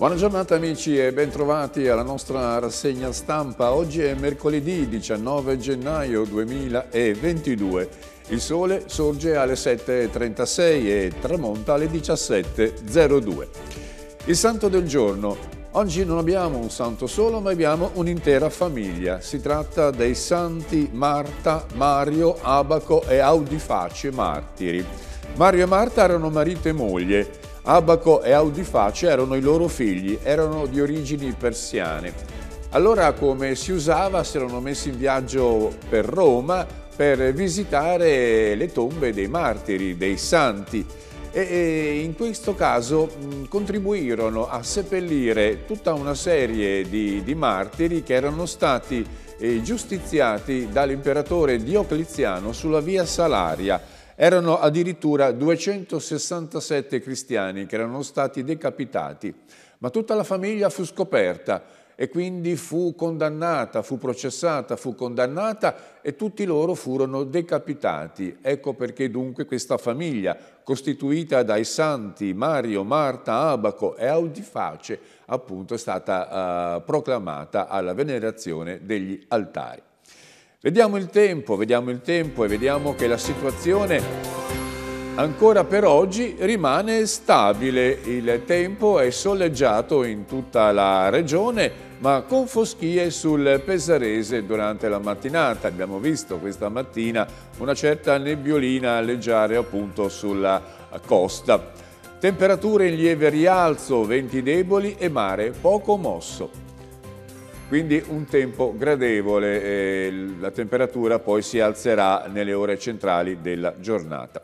Buona giornata amici e bentrovati alla nostra rassegna stampa. Oggi è mercoledì 19 gennaio 2022. Il sole sorge alle 7.36 e tramonta alle 17.02. Il santo del giorno. Oggi non abbiamo un santo solo, ma abbiamo un'intera famiglia. Si tratta dei santi Marta, Mario, Abaco e Audiface martiri. Mario e Marta erano marito e moglie. Abaco e Audiface erano i loro figli, erano di origini persiane. Allora, come si usava, si erano messi in viaggio per Roma per visitare le tombe dei martiri, dei santi e in questo caso contribuirono a seppellire tutta una serie di, di martiri che erano stati eh, giustiziati dall'imperatore Diocleziano sulla via Salaria erano addirittura 267 cristiani che erano stati decapitati, ma tutta la famiglia fu scoperta e quindi fu condannata, fu processata, fu condannata e tutti loro furono decapitati. Ecco perché dunque questa famiglia, costituita dai santi Mario, Marta, Abaco e Audiface, appunto è stata eh, proclamata alla venerazione degli altari. Vediamo il tempo, vediamo il tempo e vediamo che la situazione ancora per oggi rimane stabile. Il tempo è soleggiato in tutta la regione, ma con foschie sul Pesarese durante la mattinata. Abbiamo visto questa mattina una certa nebbiolina alleggiare appunto sulla costa. Temperature in lieve rialzo, venti deboli e mare poco mosso quindi un tempo gradevole, eh, la temperatura poi si alzerà nelle ore centrali della giornata.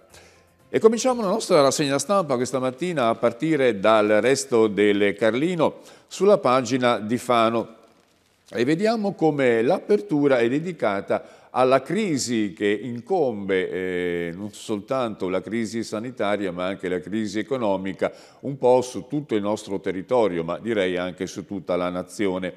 E cominciamo la nostra rassegna stampa questa mattina a partire dal resto del Carlino sulla pagina di Fano e vediamo come l'apertura è dedicata alla crisi che incombe eh, non soltanto la crisi sanitaria ma anche la crisi economica un po' su tutto il nostro territorio ma direi anche su tutta la nazione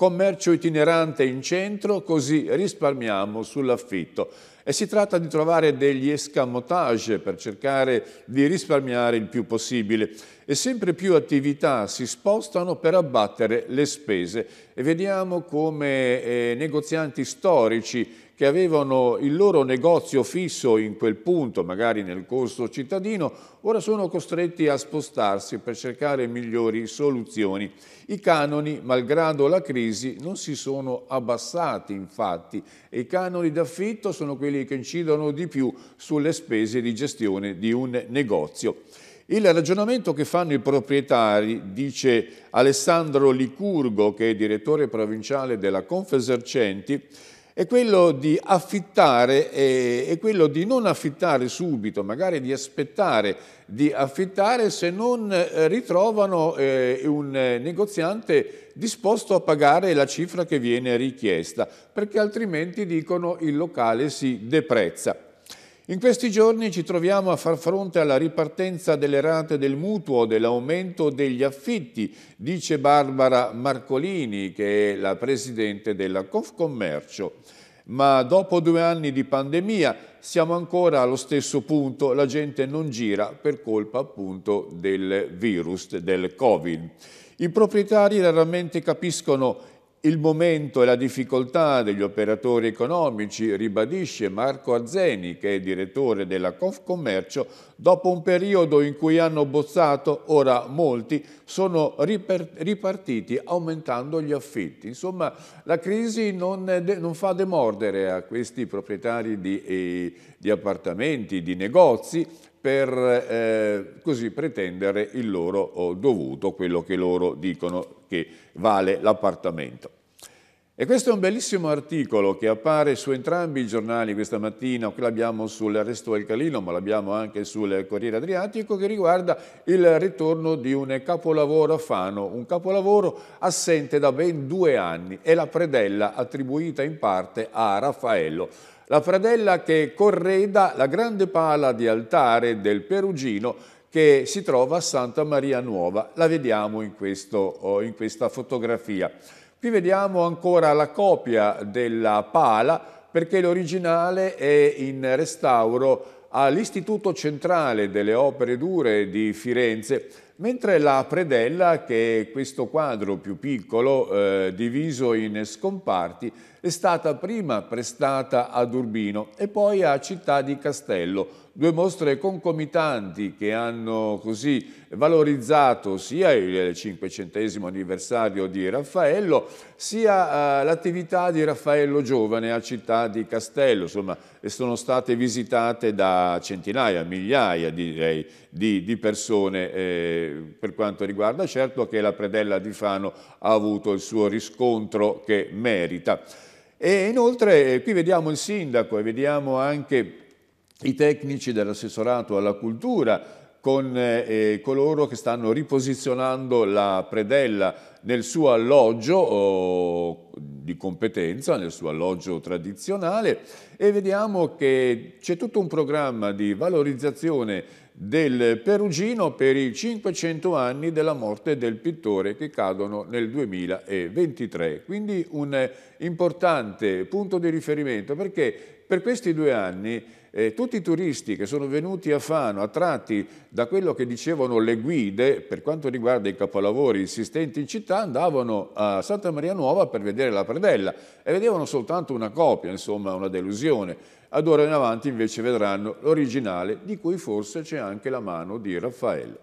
commercio itinerante in centro, così risparmiamo sull'affitto. E si tratta di trovare degli escamotage per cercare di risparmiare il più possibile. E sempre più attività si spostano per abbattere le spese. E vediamo come eh, negozianti storici che avevano il loro negozio fisso in quel punto, magari nel corso cittadino, ora sono costretti a spostarsi per cercare migliori soluzioni. I canoni, malgrado la crisi, non si sono abbassati infatti e i canoni d'affitto sono quelli che incidono di più sulle spese di gestione di un negozio. Il ragionamento che fanno i proprietari, dice Alessandro Licurgo, che è direttore provinciale della Confesercenti, è quello di affittare, eh, è quello di non affittare subito, magari di aspettare di affittare se non eh, ritrovano eh, un negoziante disposto a pagare la cifra che viene richiesta, perché altrimenti dicono il locale si deprezza. In questi giorni ci troviamo a far fronte alla ripartenza delle rate del mutuo, dell'aumento degli affitti, dice Barbara Marcolini, che è la presidente della Confcommercio. Ma dopo due anni di pandemia siamo ancora allo stesso punto, la gente non gira per colpa appunto del virus, del Covid. I proprietari raramente capiscono il momento e la difficoltà degli operatori economici, ribadisce Marco Azzeni, che è direttore della Confcommercio, dopo un periodo in cui hanno bozzato, ora molti, sono ripartiti aumentando gli affitti. Insomma, la crisi non, non fa demordere a questi proprietari di, eh, di appartamenti, di negozi, per eh, così pretendere il loro oh, dovuto, quello che loro dicono che vale l'appartamento. E questo è un bellissimo articolo che appare su entrambi i giornali questa mattina, qui l'abbiamo sull'arresto del Calino, ma l'abbiamo anche sul Corriere Adriatico, che riguarda il ritorno di un capolavoro a Fano, un capolavoro assente da ben due anni, è la predella attribuita in parte a Raffaello. La predella che correda la grande pala di altare del Perugino che si trova a Santa Maria Nuova. La vediamo in, questo, oh, in questa fotografia. Qui vediamo ancora la copia della pala perché l'originale è in restauro all'Istituto Centrale delle Opere Dure di Firenze, mentre la predella, che è questo quadro più piccolo, eh, diviso in scomparti, è stata prima prestata ad Urbino e poi a Città di Castello, due mostre concomitanti che hanno così valorizzato sia il 500 anniversario di Raffaello, sia eh, l'attività di Raffaello Giovane a Città di Castello, insomma, sono state visitate da centinaia, migliaia direi, di, di persone eh, per quanto riguarda certo che la predella di Fano ha avuto il suo riscontro che merita. E inoltre eh, qui vediamo il sindaco e vediamo anche i tecnici dell'assessorato alla cultura con eh, eh, coloro che stanno riposizionando la predella nel suo alloggio oh, di competenza, nel suo alloggio tradizionale e vediamo che c'è tutto un programma di valorizzazione del Perugino per i 500 anni della morte del pittore che cadono nel 2023. Quindi un importante punto di riferimento perché per questi due anni eh, tutti i turisti che sono venuti a Fano attratti da quello che dicevano le guide per quanto riguarda i capolavori esistenti in città andavano a Santa Maria Nuova per vedere la predella e vedevano soltanto una copia, insomma una delusione. Ad ora in avanti invece vedranno l'originale di cui forse c'è anche la mano di Raffaello.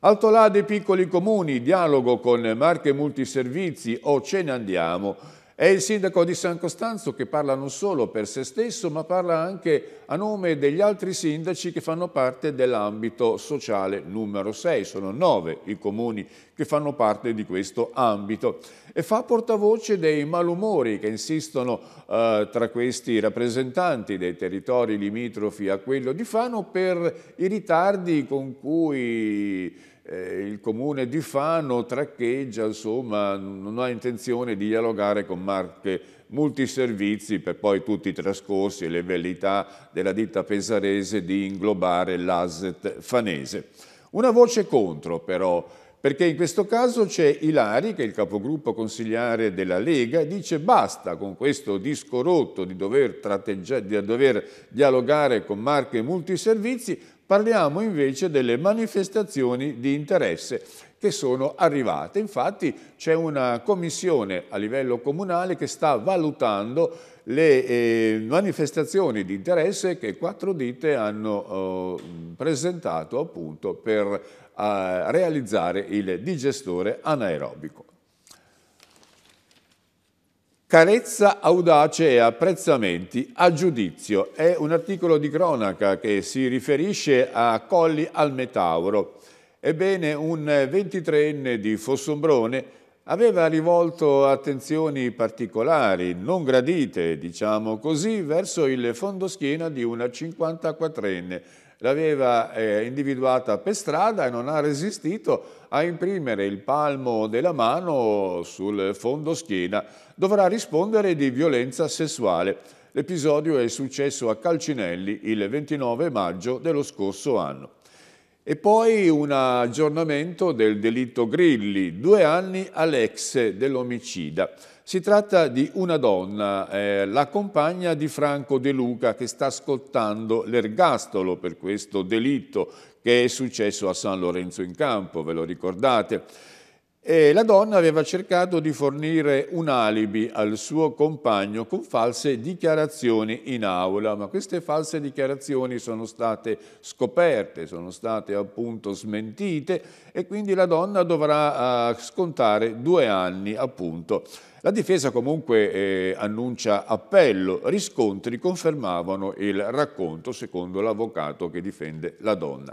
Altolà dei piccoli comuni, dialogo con marche multiservizi o ce ne andiamo. È il sindaco di San Costanzo che parla non solo per se stesso, ma parla anche a nome degli altri sindaci che fanno parte dell'ambito sociale numero 6. Sono nove i comuni che fanno parte di questo ambito. E fa portavoce dei malumori che insistono eh, tra questi rappresentanti dei territori limitrofi a quello di Fano per i ritardi con cui eh, il comune di Fano traccheggia, insomma, non ha intenzione di dialogare con marche multiservizi per poi tutti i trascorsi e le velità della ditta pesarese di inglobare l'asset fanese. Una voce contro però, perché in questo caso c'è Ilari, che è il capogruppo consigliare della Lega, e dice basta con questo disco rotto di dover, di dover dialogare con marche multiservizi, Parliamo invece delle manifestazioni di interesse che sono arrivate. Infatti c'è una commissione a livello comunale che sta valutando le eh, manifestazioni di interesse che quattro ditte hanno eh, presentato appunto per eh, realizzare il digestore anaerobico. Carezza audace e apprezzamenti a giudizio. È un articolo di cronaca che si riferisce a Colli al Metauro. Ebbene, un 23enne di Fossombrone aveva rivolto attenzioni particolari, non gradite, diciamo così, verso il fondoschiena di una 54enne l'aveva eh, individuata per strada e non ha resistito a imprimere il palmo della mano sul fondo schiena. Dovrà rispondere di violenza sessuale. L'episodio è successo a Calcinelli il 29 maggio dello scorso anno. E poi un aggiornamento del delitto Grilli, due anni all'ex dell'omicida. Si tratta di una donna, eh, la compagna di Franco De Luca che sta scottando l'ergastolo per questo delitto che è successo a San Lorenzo in Campo, ve lo ricordate? E la donna aveva cercato di fornire un alibi al suo compagno con false dichiarazioni in aula, ma queste false dichiarazioni sono state scoperte, sono state appunto smentite e quindi la donna dovrà uh, scontare due anni appunto la difesa comunque eh, annuncia appello, riscontri confermavano il racconto secondo l'avvocato che difende la donna.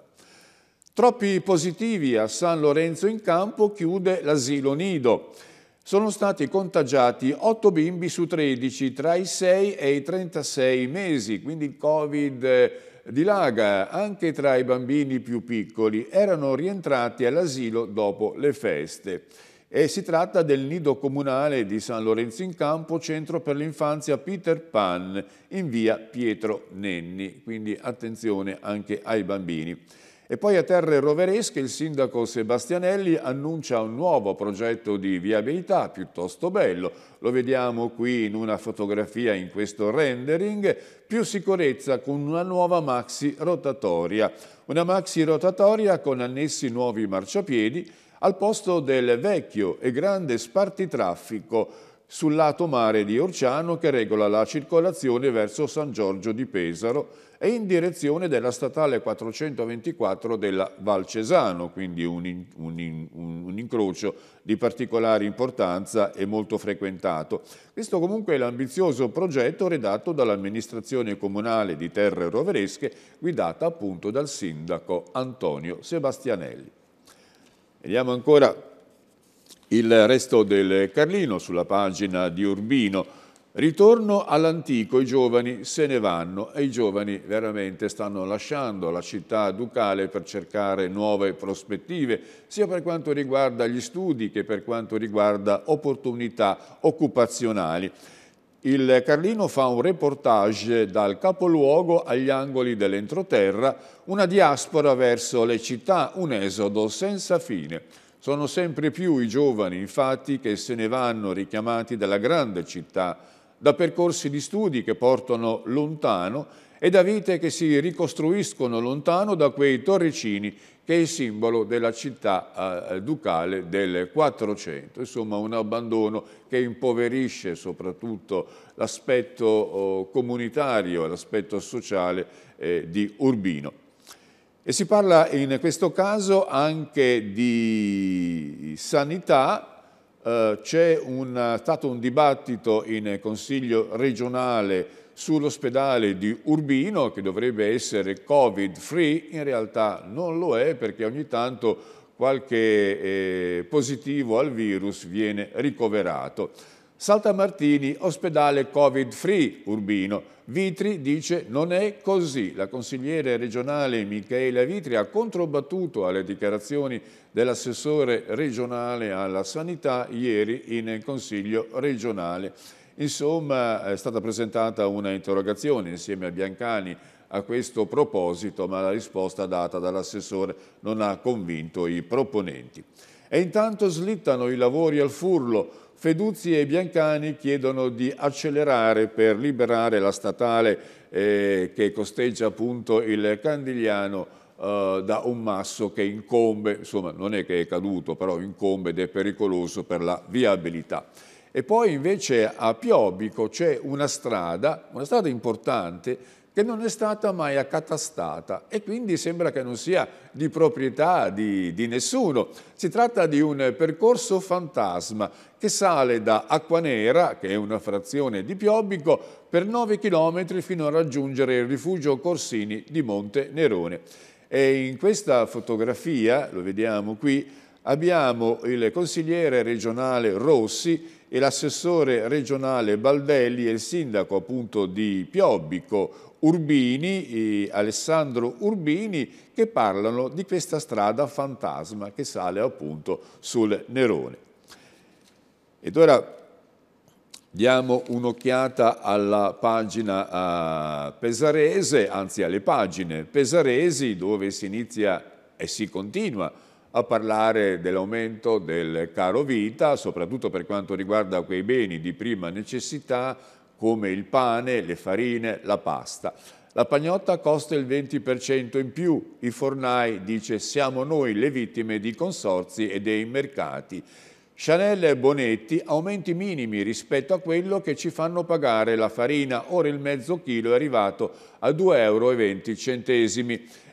Troppi positivi a San Lorenzo in campo chiude l'asilo nido. Sono stati contagiati 8 bimbi su 13 tra i 6 e i 36 mesi, quindi il Covid eh, dilaga anche tra i bambini più piccoli. Erano rientrati all'asilo dopo le feste e si tratta del nido comunale di San Lorenzo in Campo, centro per l'infanzia Peter Pan, in via Pietro Nenni, quindi attenzione anche ai bambini. E poi a Terre Roveresche il sindaco Sebastianelli annuncia un nuovo progetto di viabilità piuttosto bello. Lo vediamo qui in una fotografia in questo rendering. Più sicurezza con una nuova maxi rotatoria. Una maxi rotatoria con annessi nuovi marciapiedi al posto del vecchio e grande spartitraffico sul lato mare di Orciano che regola la circolazione verso San Giorgio di Pesaro e in direzione della statale 424 della Val Cesano, quindi un, un, un, un incrocio di particolare importanza e molto frequentato. Questo comunque è l'ambizioso progetto redatto dall'amministrazione comunale di Terre Roveresche, guidata appunto dal sindaco Antonio Sebastianelli. Vediamo ancora il resto del Carlino sulla pagina di Urbino. Ritorno all'antico, i giovani se ne vanno e i giovani veramente stanno lasciando la città ducale per cercare nuove prospettive, sia per quanto riguarda gli studi che per quanto riguarda opportunità occupazionali. Il Carlino fa un reportage dal capoluogo agli angoli dell'entroterra, una diaspora verso le città, un esodo senza fine. Sono sempre più i giovani, infatti, che se ne vanno richiamati dalla grande città, da percorsi di studi che portano lontano e da vite che si ricostruiscono lontano da quei torricini che è il simbolo della città eh, ducale del 400, insomma un abbandono che impoverisce soprattutto l'aspetto oh, comunitario, l'aspetto sociale eh, di Urbino. E si parla in questo caso anche di sanità, eh, c'è stato un dibattito in Consiglio regionale sull'ospedale di Urbino, che dovrebbe essere covid-free, in realtà non lo è perché ogni tanto qualche eh, positivo al virus viene ricoverato. Saltamartini, ospedale covid-free Urbino. Vitri dice non è così. La consigliere regionale Michela Vitri ha controbattuto alle dichiarazioni dell'assessore regionale alla sanità ieri in consiglio regionale. Insomma, è stata presentata una interrogazione insieme a Biancani a questo proposito, ma la risposta data dall'assessore non ha convinto i proponenti. E intanto slittano i lavori al furlo. Feduzzi e Biancani chiedono di accelerare per liberare la statale eh, che costeggia appunto il Candigliano eh, da un masso che incombe, insomma non è che è caduto, però incombe ed è pericoloso per la viabilità. E poi invece a Piobico c'è una strada, una strada importante, che non è stata mai accatastata e quindi sembra che non sia di proprietà di, di, nessuno. Si tratta di un percorso fantasma che sale da Acquanera, che è una frazione di Piobbico, per 9 km fino a raggiungere il rifugio Corsini di Monte Nerone. E in questa fotografia, lo vediamo qui, abbiamo il consigliere regionale Rossi e l'assessore regionale Baldelli e il sindaco appunto di Piobbico Urbini, Alessandro Urbini, che parlano di questa strada fantasma che sale appunto sul Nerone. Ed ora diamo un'occhiata alla pagina pesarese, anzi alle pagine pesaresi, dove si inizia e si continua a parlare dell'aumento del caro vita, soprattutto per quanto riguarda quei beni di prima necessità come il pane, le farine, la pasta. La pagnotta costa il 20% in più, i fornai, dice, siamo noi le vittime di consorzi e dei mercati. Chanel e Bonetti aumenti minimi rispetto a quello che ci fanno pagare la farina, ora il mezzo chilo è arrivato a 2,20 euro.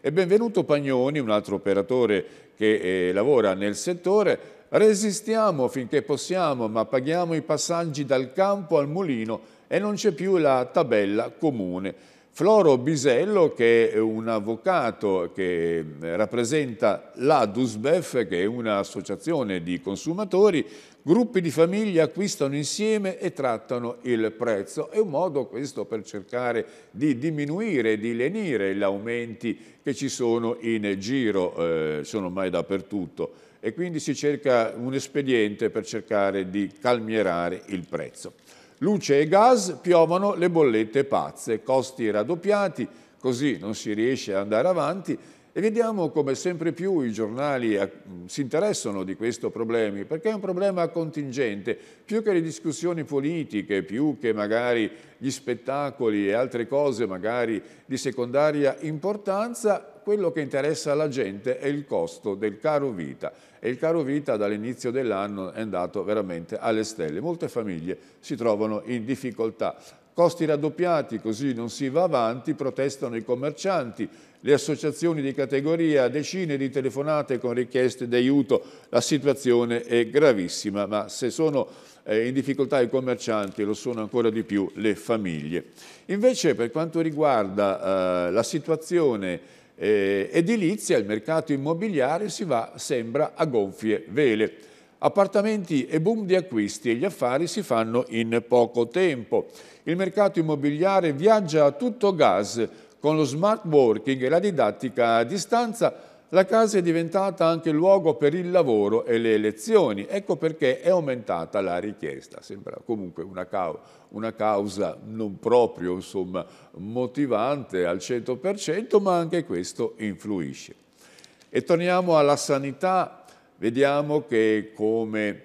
E benvenuto Pagnoni, un altro operatore che eh, lavora nel settore, resistiamo finché possiamo, ma paghiamo i passaggi dal campo al mulino e non c'è più la tabella comune. Floro Bisello che è un avvocato che eh, rappresenta la DUSBEF che è un'associazione di consumatori, gruppi di famiglie acquistano insieme e trattano il prezzo. È un modo questo per cercare di diminuire, di lenire gli aumenti che ci sono in giro, eh, sono ormai dappertutto e quindi si cerca un espediente per cercare di calmierare il prezzo. Luce e gas piovono le bollette pazze, costi raddoppiati, così non si riesce ad andare avanti e vediamo come sempre più i giornali eh, si interessano di questo problema, perché è un problema contingente, più che le discussioni politiche, più che magari gli spettacoli e altre cose magari di secondaria importanza, quello che interessa alla gente è il costo del caro vita. E il caro vita dall'inizio dell'anno è andato veramente alle stelle. Molte famiglie si trovano in difficoltà costi raddoppiati, così non si va avanti, protestano i commercianti, le associazioni di categoria, decine di telefonate con richieste di aiuto, la situazione è gravissima, ma se sono eh, in difficoltà i commercianti lo sono ancora di più le famiglie. Invece per quanto riguarda eh, la situazione eh, edilizia, il mercato immobiliare si va, sembra, a gonfie vele. Appartamenti e boom di acquisti e gli affari si fanno in poco tempo. Il mercato immobiliare viaggia a tutto gas con lo smart working e la didattica a distanza la casa è diventata anche luogo per il lavoro e le lezioni. ecco perché è aumentata la richiesta. Sembra comunque una, cau una causa non proprio insomma, motivante al 100%, ma anche questo influisce. E torniamo alla sanità vediamo che come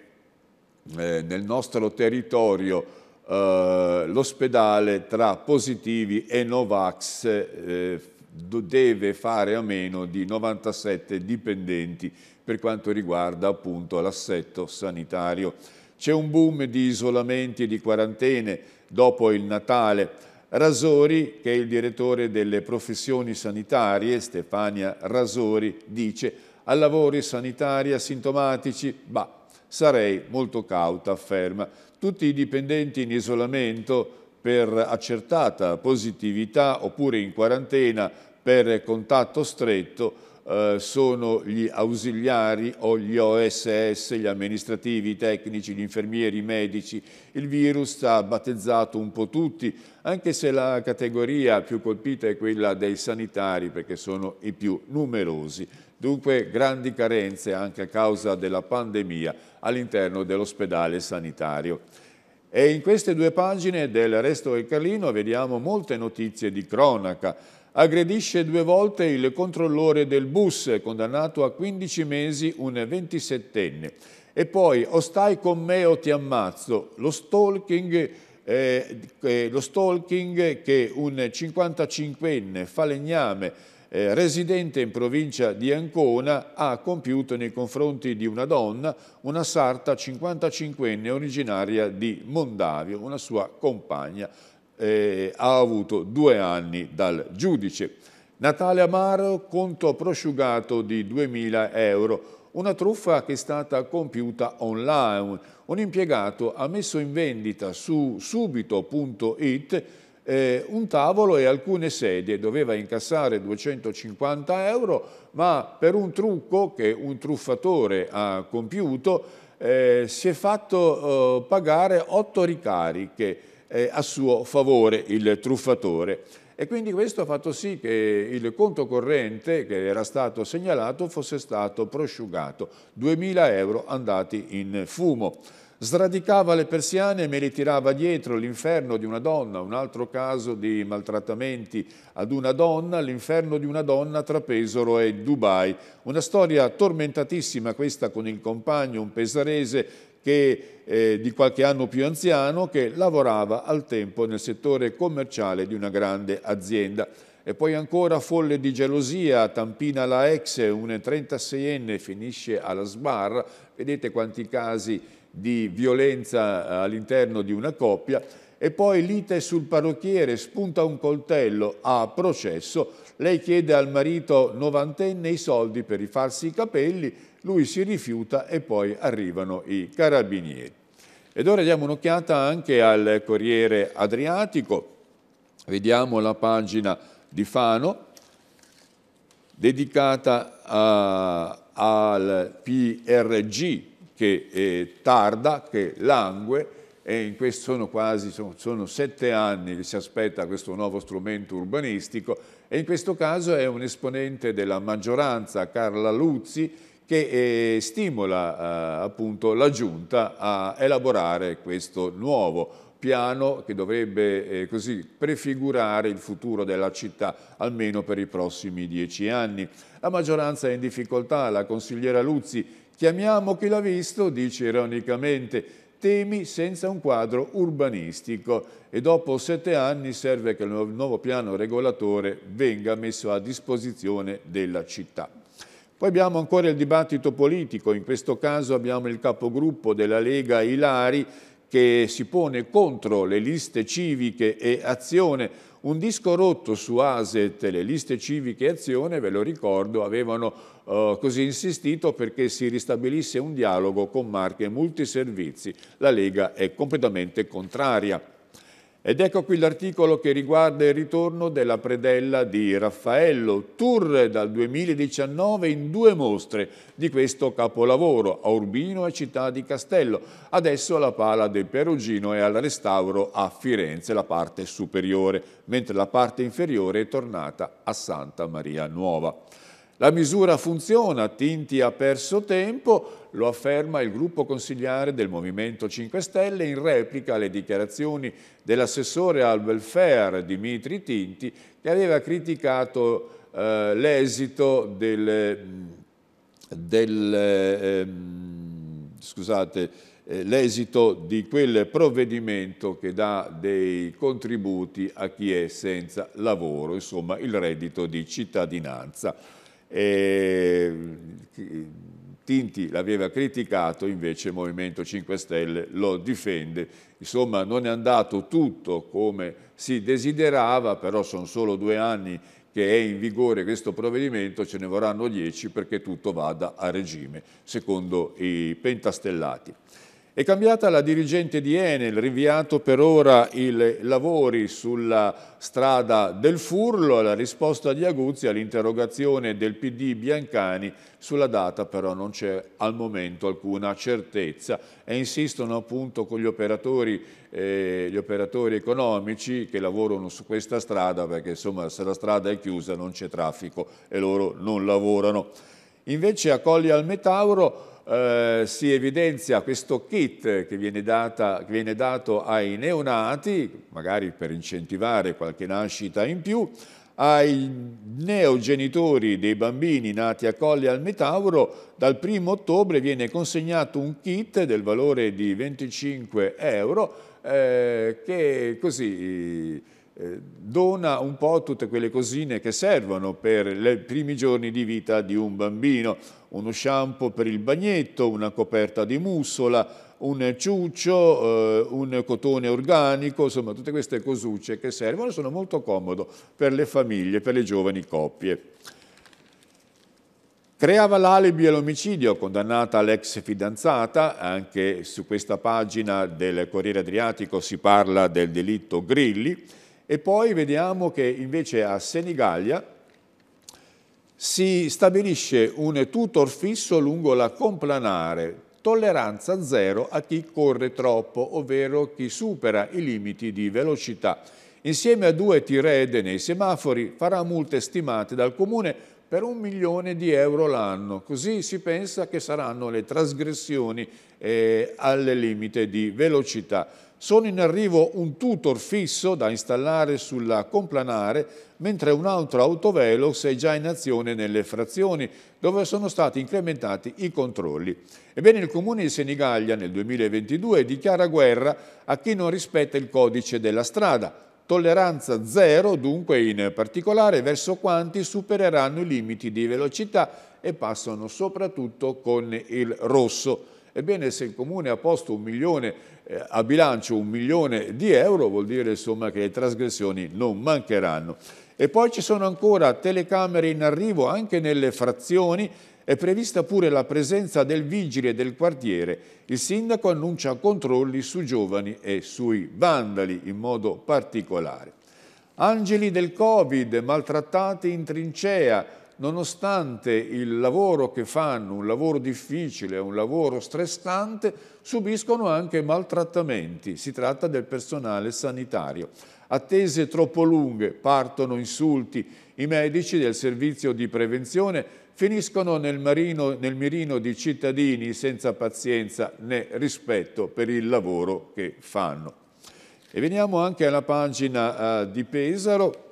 eh, nel nostro territorio eh, l'ospedale tra positivi e Novax eh, deve fare a meno di 97 dipendenti per quanto riguarda appunto l'assetto sanitario. C'è un boom di isolamenti e di quarantene dopo il Natale. Rasori, che è il direttore delle professioni sanitarie, Stefania Rasori, dice a lavori sanitari asintomatici? Bah, sarei molto cauta, afferma. Tutti i dipendenti in isolamento per accertata positività oppure in quarantena per contatto stretto eh, sono gli ausiliari o gli OSS, gli amministrativi, i tecnici, gli infermieri, i medici. Il virus ha battezzato un po' tutti, anche se la categoria più colpita è quella dei sanitari perché sono i più numerosi. Dunque grandi carenze anche a causa della pandemia all'interno dell'ospedale sanitario. E in queste due pagine del Resto del Carlino vediamo molte notizie di cronaca. Aggredisce due volte il controllore del bus, condannato a 15 mesi un 27enne. E poi, o stai con me o ti ammazzo, lo stalking eh, eh, lo stalking che un 55enne falegname eh, residente in provincia di Ancona, ha compiuto nei confronti di una donna, una sarta 55enne originaria di Mondavio, una sua compagna, eh, ha avuto due anni dal giudice. Natale Amaro, conto prosciugato di 2.000 euro, una truffa che è stata compiuta online. Un impiegato ha messo in vendita su subito.it eh, un tavolo e alcune sedie, doveva incassare 250 euro, ma per un trucco che un truffatore ha compiuto eh, si è fatto eh, pagare otto ricariche eh, a suo favore il truffatore. E quindi questo ha fatto sì che il conto corrente che era stato segnalato fosse stato prosciugato, 2.000 euro andati in fumo. Sradicava le persiane e me le tirava dietro l'inferno di una donna, un altro caso di maltrattamenti ad una donna, l'inferno di una donna tra Pesaro e Dubai. Una storia tormentatissima questa con il compagno, un pesarese che, eh, di qualche anno più anziano che lavorava al tempo nel settore commerciale di una grande azienda. E poi ancora folle di gelosia, Tampina la ex, un 36enne finisce alla sbarra, vedete quanti casi di violenza eh, all'interno di una coppia e poi lite sul parrucchiere, spunta un coltello a processo, lei chiede al marito novantenne i soldi per rifarsi i capelli, lui si rifiuta e poi arrivano i carabinieri. Ed ora diamo un'occhiata anche al Corriere Adriatico, vediamo la pagina di Fano, dedicata a, eh, al PRG, che eh, tarda, che langue, e in questo sono quasi sono, sono sette anni che si aspetta questo nuovo strumento urbanistico e in questo caso è un esponente della maggioranza, Carla Luzzi, che eh, stimola eh, appunto la Giunta a elaborare questo nuovo piano che dovrebbe eh, così prefigurare il futuro della città, almeno per i prossimi dieci anni. La maggioranza è in difficoltà, la consigliera Luzzi Chiamiamo chi l'ha visto, dice ironicamente, temi senza un quadro urbanistico e dopo sette anni serve che il nuovo piano regolatore venga messo a disposizione della città. Poi abbiamo ancora il dibattito politico, in questo caso abbiamo il capogruppo della Lega Ilari che si pone contro le liste civiche e azione un disco rotto su ASET, le liste civiche e azione, ve lo ricordo, avevano eh, così insistito perché si ristabilisse un dialogo con marche multiservizi. La Lega è completamente contraria. Ed ecco qui l'articolo che riguarda il ritorno della predella di Raffaello, tour dal 2019 in due mostre di questo capolavoro, a Urbino e Città di Castello, adesso alla Pala del Perugino e al restauro a Firenze, la parte superiore, mentre la parte inferiore è tornata a Santa Maria Nuova. La misura funziona, Tinti ha perso tempo, lo afferma il gruppo consigliare del Movimento 5 Stelle in replica alle dichiarazioni dell'assessore al welfare Dimitri Tinti che aveva criticato eh, l'esito del, mm, del, eh, ehm, eh, l'esito di quel provvedimento che dà dei contributi a chi è senza lavoro, insomma il reddito di cittadinanza. E Tinti l'aveva criticato, invece il Movimento 5 Stelle lo difende. Insomma, non è andato tutto come si desiderava, però sono solo due anni che è in vigore questo provvedimento, ce ne vorranno dieci perché tutto vada a regime, secondo i pentastellati. È cambiata la dirigente di Enel, rinviato per ora i lavori sulla strada del Furlo, la risposta di Aguzzi all'interrogazione del PD Biancani sulla data però non c'è al momento alcuna certezza e insistono appunto con gli operatori, eh, gli operatori economici che lavorano su questa strada perché insomma se la strada è chiusa non c'è traffico e loro non lavorano. Invece a Colli al Metauro eh, si evidenzia questo kit che viene, data, che viene dato ai neonati, magari per incentivare qualche nascita in più, ai neogenitori dei bambini nati a Colli al Metauro, dal 1 ottobre viene consegnato un kit del valore di 25 euro eh, che così eh, dona un po' tutte quelle cosine che servono per i primi giorni di vita di un bambino uno shampoo per il bagnetto, una coperta di mussola, un ciuccio, eh, un cotone organico, insomma tutte queste cosucce che servono sono molto comodo per le famiglie, per le giovani coppie. Creava l'alibi all'omicidio, condannata l'ex fidanzata, anche su questa pagina del Corriere Adriatico si parla del delitto Grilli, e poi vediamo che invece a Senigallia si stabilisce un tutor fisso lungo la complanare, tolleranza zero a chi corre troppo, ovvero chi supera i limiti di velocità. Insieme a due tirede nei semafori farà multe stimate dal Comune per un milione di euro l'anno. Così si pensa che saranno le trasgressioni eh, al limite di velocità. Sono in arrivo un tutor fisso da installare sulla complanare, mentre un altro autovelox è già in azione nelle frazioni, dove sono stati incrementati i controlli. Ebbene, il Comune di Senigallia nel 2022 dichiara guerra a chi non rispetta il codice della strada, tolleranza zero dunque in particolare verso quanti supereranno i limiti di velocità e passano soprattutto con il rosso. Ebbene se il Comune ha posto un milione eh, a bilancio un milione di euro, vuol dire insomma che le trasgressioni non mancheranno. E poi ci sono ancora telecamere in arrivo anche nelle frazioni, è prevista pure la presenza del vigile del quartiere. Il sindaco annuncia controlli su giovani e sui vandali in modo particolare. Angeli del Covid, maltrattati in trincea, nonostante il lavoro che fanno, un lavoro difficile, un lavoro stressante, subiscono anche maltrattamenti. Si tratta del personale sanitario. Attese troppo lunghe, partono insulti, i medici del servizio di prevenzione finiscono nel, marino, nel mirino di cittadini senza pazienza né rispetto per il lavoro che fanno. E veniamo anche alla pagina uh, di Pesaro,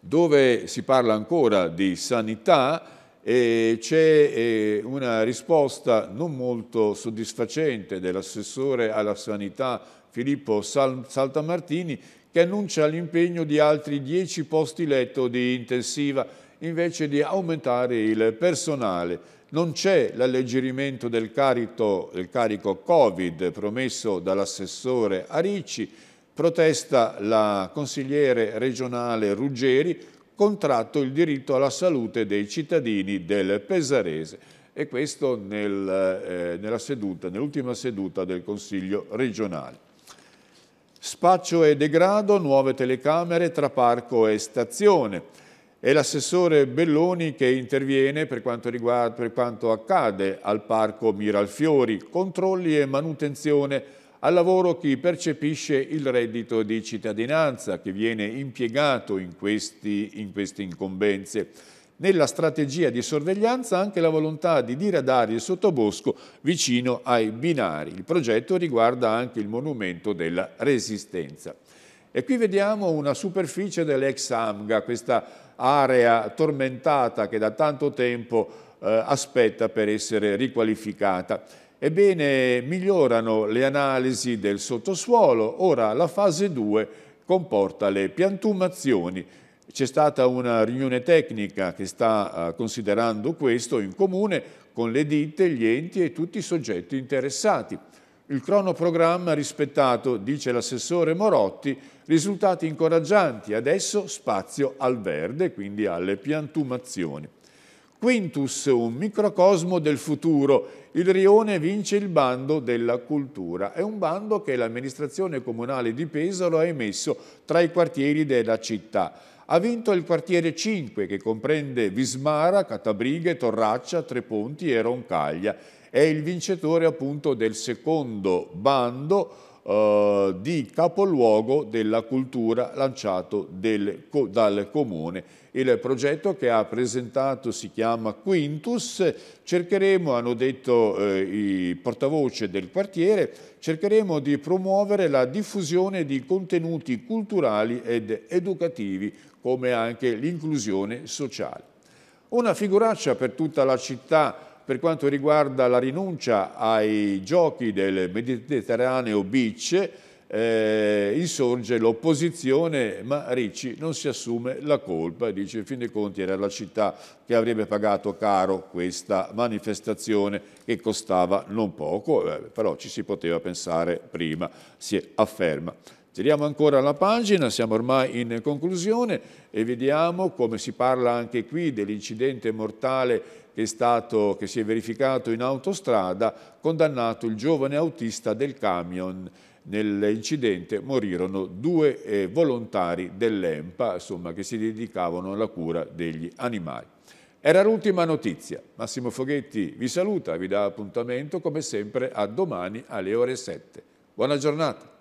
dove si parla ancora di sanità eh, c'è una risposta non molto soddisfacente dell'assessore alla sanità Filippo Saltamartini che annuncia l'impegno di altri 10 posti letto di intensiva invece di aumentare il personale. Non c'è l'alleggerimento del, del carico Covid promesso dall'assessore Aricci Protesta la consigliere regionale Ruggeri, contratto il diritto alla salute dei cittadini del Pesarese. E questo nel, eh, seduta, nell'ultima seduta del Consiglio regionale. Spaccio e degrado, nuove telecamere tra parco e stazione. È l'assessore Belloni che interviene per quanto, riguarda, per quanto accade al parco Miralfiori, controlli e manutenzione al lavoro chi percepisce il reddito di cittadinanza che viene impiegato in, questi, in queste incombenze. Nella strategia di sorveglianza anche la volontà di diradare il sottobosco vicino ai binari. Il progetto riguarda anche il monumento della resistenza. E qui vediamo una superficie dell'ex Amga, questa area tormentata che da tanto tempo eh, aspetta per essere riqualificata. Ebbene, migliorano le analisi del sottosuolo, ora la fase 2 comporta le piantumazioni. C'è stata una riunione tecnica che sta eh, considerando questo in comune con le ditte, gli enti e tutti i soggetti interessati. Il cronoprogramma rispettato, dice l'assessore Morotti, risultati incoraggianti, adesso spazio al verde, quindi alle piantumazioni. Quintus, un microcosmo del futuro. Il Rione vince il bando della cultura. È un bando che l'amministrazione comunale di Pesaro ha emesso tra i quartieri della città. Ha vinto il quartiere 5 che comprende Vismara, Catabrighe, Torraccia, Treponti e Roncaglia. È il vincitore appunto del secondo bando eh, di capoluogo della cultura lanciato del, dal comune il progetto che ha presentato si chiama Quintus, cercheremo, hanno detto eh, i portavoce del quartiere, cercheremo di promuovere la diffusione di contenuti culturali ed educativi, come anche l'inclusione sociale. Una figuraccia per tutta la città per quanto riguarda la rinuncia ai giochi del Mediterraneo Beach, eh, insorge l'opposizione, ma Ricci non si assume la colpa e dice in fin dei conti era la città che avrebbe pagato caro questa manifestazione che costava non poco, eh, però ci si poteva pensare prima, si afferma. Tiriamo ancora la pagina, siamo ormai in conclusione e vediamo come si parla anche qui dell'incidente mortale che, è stato, che si è verificato in autostrada, condannato il giovane autista del camion. Nell'incidente morirono due eh, volontari dell'EMPA insomma, che si dedicavano alla cura degli animali. Era l'ultima notizia. Massimo Foghetti vi saluta, vi dà appuntamento come sempre a domani alle ore 7. Buona giornata.